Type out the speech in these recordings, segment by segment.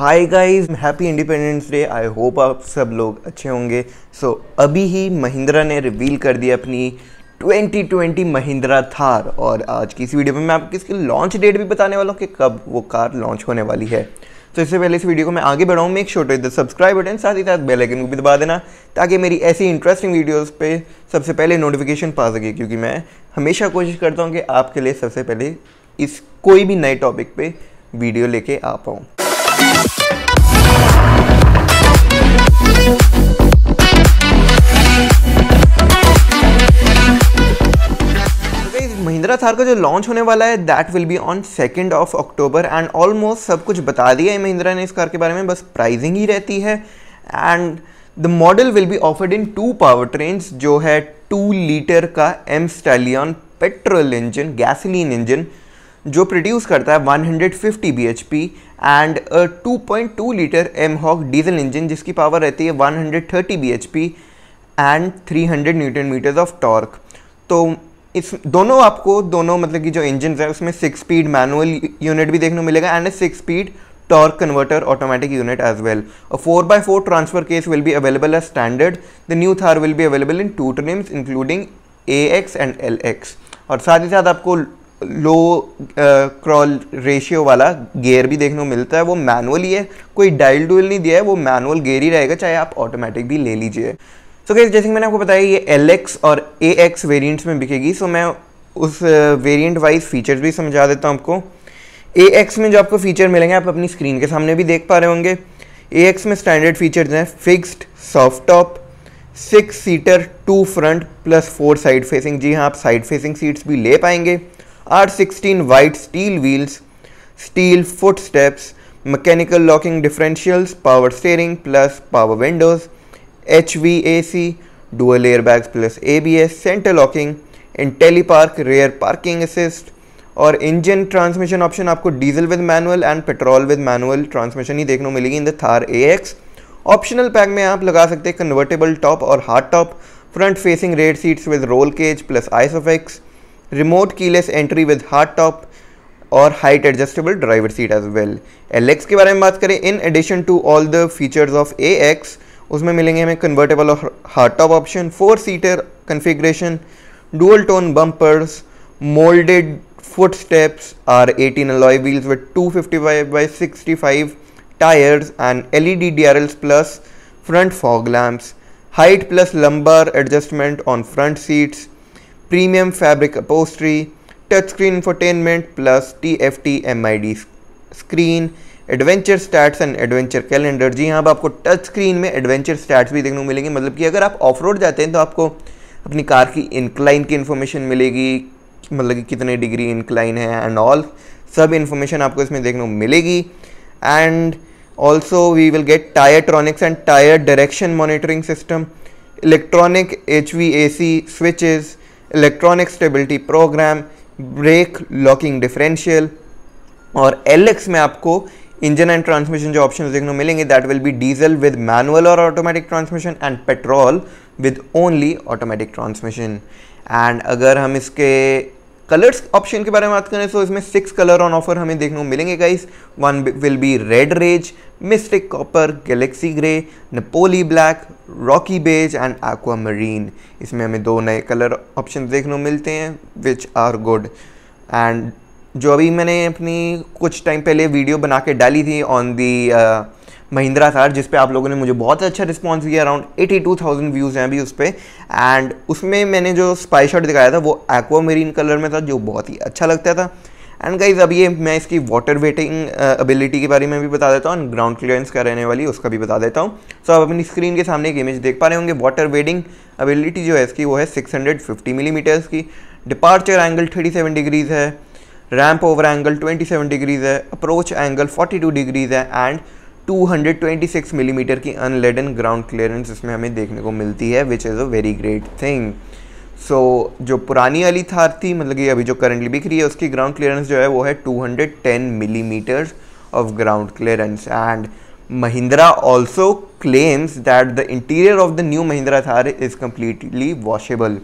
hi guys happy independence day I hope आप सब लोग अच्छे होंगे सो so, अभी ही महिंद्रा ने रिवील कर दिया अपनी 2020 महिंद्रा थार और आज की इस वीडियो में मैं आपको इसकी लॉन्च डेट भी बताने वाला हूँ कि कब वो कार लॉन्च होने वाली है तो so, इससे पहले इस वीडियो को मैं आगे बढ़ाऊँ मैं एक छोटे इधर सब्सक्राइब बटन साथ ही साथ बेल आइकन को भी दबा देना ताकि मेरी ऐसी इंटरेस्टिंग वीडियोस पे सबसे पहले नोटिफिकेशन पा सके क्योंकि मैं हमेशा कोशिश करता हूँ कि आपके लिए सबसे पहले इस कोई भी नए टॉपिक पे वीडियो लेके आ पाऊँ महिंद्रा थार का जो लॉन्च होने वाला है that will be on second of October and almost सब कुछ बता दिया है महिंद्रा ने इस कार के बारे में बस प्राइजिंग ही रहती है and the model will be offered in two power train जो है टू लीटर का mStallion petrol engine gasoline engine जो प्रोड्यूस करता है 150 P and two point two litre mHawk diesel engine जिसकी पावर रहती है 130 P and three hundred newton metres of torque तो इस दोनों आपको दोनों मतलब कि जो इंजन है उसमें सिक्स स्पीड मैनुअल यूनिट भी देखने को मिलेगा and six speed torque converter automatic unit as well और four by four transfer case will be available as standard the new Thar will be available in two trims including A X and L X और साथ ही साथ आपको low crawl ratio वाला gear भी देखने को मिलता है वो मैनुअल ही है कोई डायल डुअल नहीं दिया है वो मैनुअल गेयर ही रहेगा चाहे आप ऑटोमेटिक भी ले लीजिए सो गैस जैसे कि मैंने आपको बताया ये एल और ए एक्स वेरियंट्स में बिकेगी सो so, मैं उस वेरियंट वाइज फीचर्स भी समझा देता हूँ आपको ए एक्स में जो आपको फीचर मिलेंगे आप अपनी स्क्रीन के सामने भी देख पा रहे होंगे ए एक्स में स्टैंडर्ड फीचर्स हैं fixed soft top six seater two front plus four side facing जी हाँ आप साइड फेसिंग सीट्स भी ले पाएंगे R sixteen white steel wheels steel foot steps mechanical locking differentials power steering plus power windows H V A C dual air bags plus A B S centre locking tele park rear parking assist और engine transmission option आपको diesel with manual and petrol with manual transmission ही देखने को मिलेगी in the Thar A X optional pack में आप लगा सकते हैं कन्वर्टेबल टॉप और hard top front facing red seats with roll cage plus ice remote keyless entry with hard top और height adjustable driver seat as well L के बारे में बात करें in addition to all the features of A X उसमें मिलेंगे हमें convertible और hard top option four seater configuration dual tone bumpers moulded foot steps R eighteen alloy wheels with two fifty five by sixty five tyres and L E D D R Ls plus front fog lamps height plus lumbar adjustment on front seats premium premium fabric upholstery, touchscreen infotainment plus TFT MID screen adventure stats and adventure calendar जी हाँ अब आपको touch screen में adventure stats भी देखने को मिलेंगे मतलब कि अगर आप ऑफ रोड जाते हैं तो आपको अपनी कार की इंक्लाइन की इन्फॉर्मेशन मिलेगी मतलब कि कितने डिग्री इंक्लाइन है एंड ऑल सब इन्फॉर्मेशन आपको इसमें देखने को मिलेगी and also we will get tyre tronics and tyre direction monitoring system electronic H V A C switches electronic stability programme brake locking differential और एल में आपको इंजन एंड ट्रांसमिशन जो ऑप्शन देखने को मिलेंगे that will be diesel with manual और automatic transmission and petrol with only automatic transmission and अगर हम इसके कलर्स ऑप्शन के बारे में बात करें तो इसमें सिक्स कलर ऑन ऑफर हमें देखने को मिलेंगे guys one will be red rage mystic copper galaxy grey Napoli black rocky beige and aqua marine इसमें हमें दो नए कलर ऑप्शन देखने को मिलते हैं विच आर गुड एंड जो अभी मैंने अपनी कुछ टाइम पहले वीडियो बना के डाली थी ऑन दी महिंद्रा थार जिस आप लोगों ने मुझे बहुत अच्छा रिस्पॉन्स दिया around eighty two thousand views हैं अभी उस पर एंड उसमें मैंने जो स्पाई शर्ट दिखाया था वो एक्वा मेरीन कलर में था जो बहुत ही अच्छा लगता था एंड गाइज अब ये मैं इसकी वाटर वेटिंग अबिलिटी के बारे में भी बता देता हूँ एंड ग्राउंड क्लियरेंस का रहने वाली उसका भी बता देता हूँ सो so, आप अपनी स्क्रीन के सामने एक इमेज देख पा रहे होंगे वाटर वेटिंग एबिलिटी जो है इसकी वो है 650 मिलीमीटर्स की डिपार्चर एंगल 37 डिग्रीज है रैम्प ओवर एंगल 27 डिग्रीज है अप्रोच एंगल 42 डिग्रीज है एंड 226 मिलीमीटर mm की अनलेडन ग्राउंड क्लियरेंस इसमें हमें देखने को मिलती है which is a very great thing so जो पुरानी वाली थार थी मतलब कि अभी जो करंटली बिक रही है उसकी ग्राउंड क्लियरेंस जो है वो है 210 millimetre of ground clearance and Mahindra also claims that the interior of the new Mahindra Thar is completely washable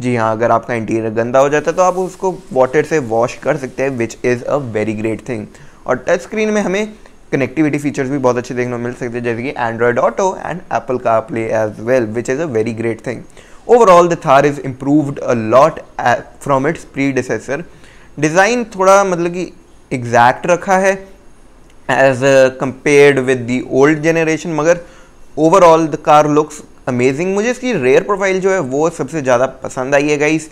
जी हाँ अगर आपका इंटीरियर गंदा हो जाता है तो आप उसको वाटर से वॉश कर सकते हैं which is a very great thing और टच स्क्रीन में हमें कनेक्टिविटी फीचर्स भी बहुत अच्छे देखने को मिल सकते हैं जैसे कि एंड्रॉयड ऑटो एंड एप्पल का play as well which is a very great thing overall the Thar is improved a lot from its predecessor design थोड़ा मतलब कि एग्जैक्ट रखा है as compared with the old generation मगर overall the car looks amazing मुझे इसकी rare profile जो है वो सबसे ज़्यादा पसंद आई है guys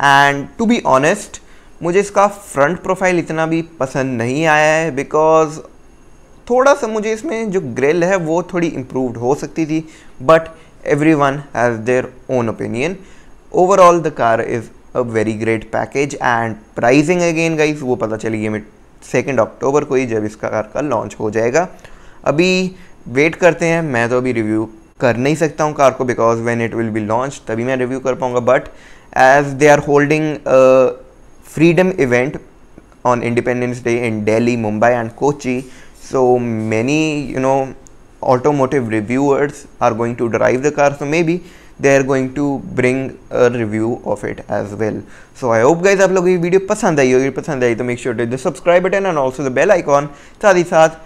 and to be honest मुझे इसका फ्रंट प्रोफाइल इतना भी पसंद नहीं आया है बिकॉज थोड़ा सा मुझे इसमें जो ग्रिल है वो थोड़ी इम्प्रूवड हो सकती थी but every one has their own opinion overall the car is a very great package and pricing again guys वो पता चली गई सेकेंड अक्टूबर को ही जब इस कार का लॉन्च हो जाएगा अभी वेट करते हैं मैं तो अभी रिव्यू कर नहीं सकता हूँ कार को because when it will be launch तभी मैं रिव्यू कर पाऊँगा but as they are holding freedom event on independence day in Delhi Mumbai and Kochi so many you know automotive reviewers are going to drive the car so maybe they are going to bring a review of it as well so i hope guys aap log ye video pasand aayi hogi pasand aayi to make sure to the subscribe button and also the bell icon sath hi sath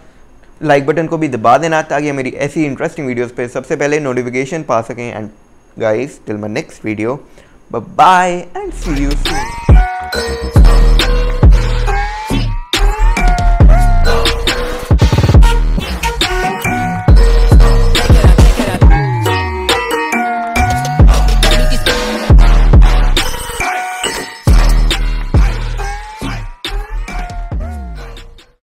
like button ko bhi daba dena taki meri aisi interesting videos pe sabse pehle notification pa sake and guys till my next video bye bye and see you soon